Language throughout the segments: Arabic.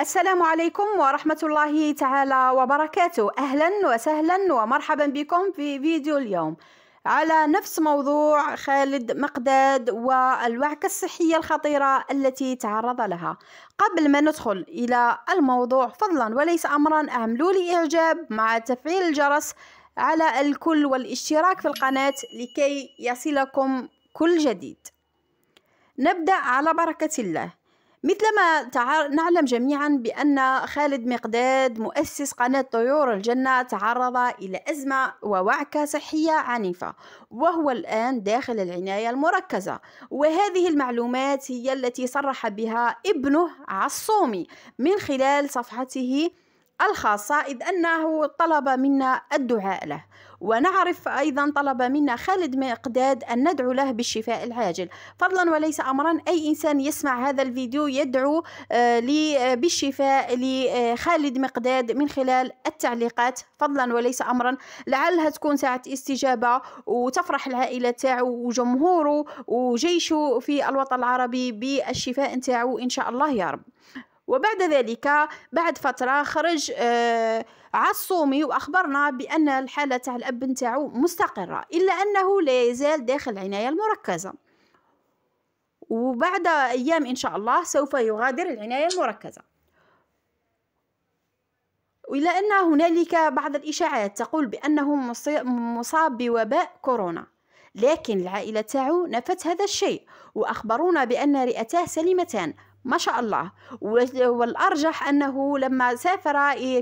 السلام عليكم ورحمة الله تعالى وبركاته أهلا وسهلا ومرحبا بكم في فيديو اليوم على نفس موضوع خالد مقداد والوعكة الصحية الخطيرة التي تعرض لها قبل ما ندخل إلى الموضوع فضلا وليس أمرا أعملوا لي إعجاب مع تفعيل الجرس على الكل والاشتراك في القناة لكي يصلكم كل جديد نبدأ على بركة الله مثلما نعلم جميعا بأن خالد مقداد مؤسس قناة طيور الجنة تعرض إلى أزمة ووعكة صحية عنيفة وهو الآن داخل العناية المركزة وهذه المعلومات هي التي صرح بها ابنه عصومي من خلال صفحته الخاصة إذ أنه طلب منا الدعاء له ونعرف أيضا طلب منا خالد مقداد أن ندعو له بالشفاء العاجل فضلا وليس أمرا أي إنسان يسمع هذا الفيديو يدعو آه، آه، بالشفاء لخالد آه، مقداد من خلال التعليقات فضلا وليس أمرا لعلها تكون ساعة استجابة وتفرح العائلة تاعه وجمهوره وجيشه في الوطن العربي بالشفاء تاعه إن شاء الله يا رب وبعد ذلك بعد فترة خرج آه، عصومي وأخبرنا بأن الحالة تاع الأب نتاعو مستقرة إلا أنه لا يزال داخل العناية المركزة وبعد أيام إن شاء الله سوف يغادر العناية المركزة وإلا أن هنالك بعض الإشاعات تقول بأنه مصاب بوباء كورونا لكن العائلة تاعو نفت هذا الشيء وأخبرونا بأن رئتاه سليمتان ما شاء الله والأرجح أنه لما سافر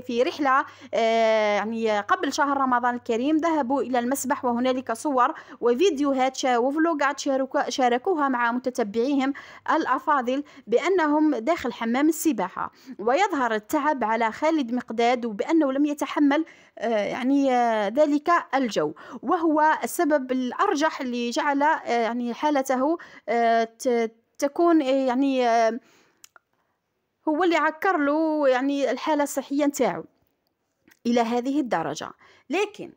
في رحلة آه، يعني قبل شهر رمضان الكريم ذهبوا إلى المسبح وهنالك صور وفيديوهات وفلوجات شاركوها مع متتبعيهم الأفاضل بأنهم داخل حمام السباحة ويظهر التعب على خالد مقداد وبأنه لم يتحمل آه، يعني آه، ذلك الجو وهو السبب الأرجح اللي جعل يعني حالته تكون آه، يعني آه، هو اللي عكر له يعني الحاله الصحيه نتاعو الى هذه الدرجه لكن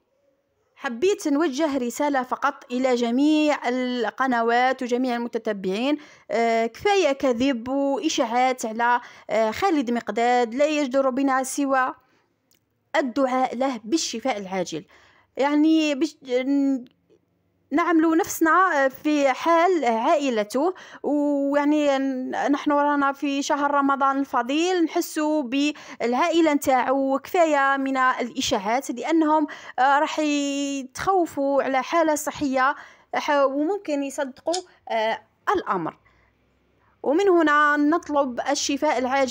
حبيت نوجه رسالة فقط إلى جميع القنوات وجميع المتتبعين آه، كفاية كذب وإشاعات على خالد مقداد لا يجدر بنا سوى الدعاء له بالشفاء العاجل يعني نعملوا نفسنا آه، في حال عائلته ويعني نحن رانا في شهر رمضان الفضيل نحسوا بالعائله نتاعو وكفايه من الاشاعات لانهم آه، راح يتخوفوا على حاله صحيه وممكن يصدقوا آه، الامر ومن هنا نطلب الشفاء العاجل